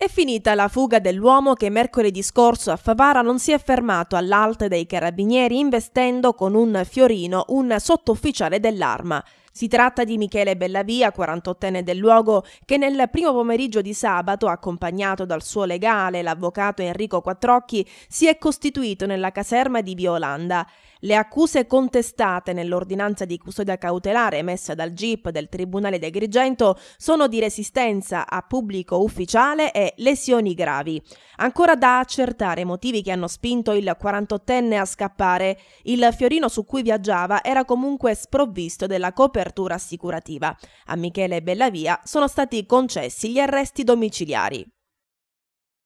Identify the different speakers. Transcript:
Speaker 1: È finita la fuga dell'uomo che mercoledì scorso a Favara non si è fermato all'alte dei carabinieri investendo con un fiorino un sottufficiale dell'arma. Si tratta di Michele Bellavia, 48enne del luogo, che nel primo pomeriggio di sabato, accompagnato dal suo legale, l'avvocato Enrico Quattrocchi, si è costituito nella caserma di Violanda. Le accuse contestate nell'ordinanza di custodia cautelare emessa dal GIP del Tribunale di Agrigento sono di resistenza a pubblico ufficiale e lesioni gravi. Ancora da accertare i motivi che hanno spinto il 48enne a scappare. Il fiorino su cui viaggiava era comunque sprovvisto della copertura copertura assicurativa. A Michele Bellavia sono stati concessi gli arresti domiciliari.